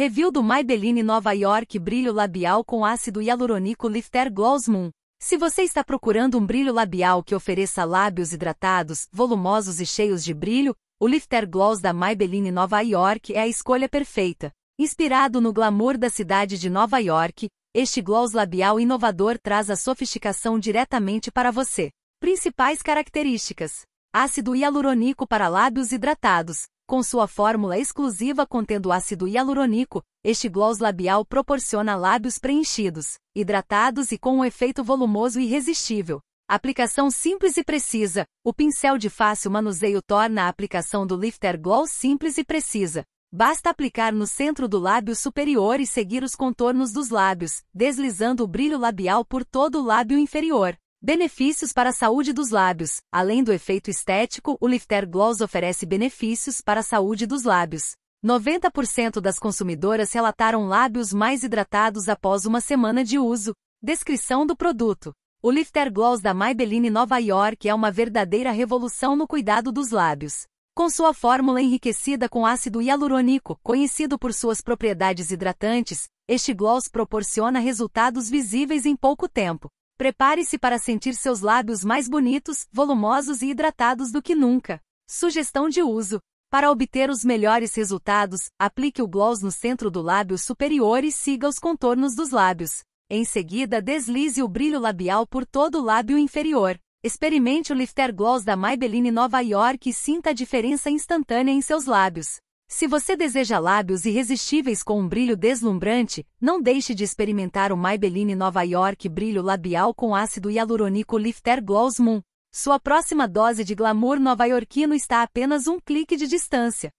Review do Maybelline Nova York Brilho Labial com Ácido Hialurônico Lifter Gloss Moon. Se você está procurando um brilho labial que ofereça lábios hidratados, volumosos e cheios de brilho, o Lifter Gloss da Maybelline Nova York é a escolha perfeita. Inspirado no glamour da cidade de Nova York, este gloss labial inovador traz a sofisticação diretamente para você. Principais características: ácido hialurônico para lábios hidratados, com sua fórmula exclusiva contendo ácido hialurônico, este gloss labial proporciona lábios preenchidos, hidratados e com um efeito volumoso e irresistível. Aplicação simples e precisa. O pincel de fácil manuseio torna a aplicação do Lifter Gloss simples e precisa. Basta aplicar no centro do lábio superior e seguir os contornos dos lábios, deslizando o brilho labial por todo o lábio inferior. Benefícios para a saúde dos lábios. Além do efeito estético, o Lifter Gloss oferece benefícios para a saúde dos lábios. 90% das consumidoras relataram lábios mais hidratados após uma semana de uso. Descrição do produto. O Lifter Gloss da Maybelline Nova York é uma verdadeira revolução no cuidado dos lábios. Com sua fórmula enriquecida com ácido hialurônico, conhecido por suas propriedades hidratantes, este gloss proporciona resultados visíveis em pouco tempo. Prepare-se para sentir seus lábios mais bonitos, volumosos e hidratados do que nunca. Sugestão de uso: Para obter os melhores resultados, aplique o gloss no centro do lábio superior e siga os contornos dos lábios. Em seguida, deslize o brilho labial por todo o lábio inferior. Experimente o Lifter Gloss da Maybelline Nova York e sinta a diferença instantânea em seus lábios. Se você deseja lábios irresistíveis com um brilho deslumbrante, não deixe de experimentar o Maybelline Nova York Brilho Labial com ácido hialurônico Lifter Gloss Moon. Sua próxima dose de glamour nova-iorquino está a apenas um clique de distância.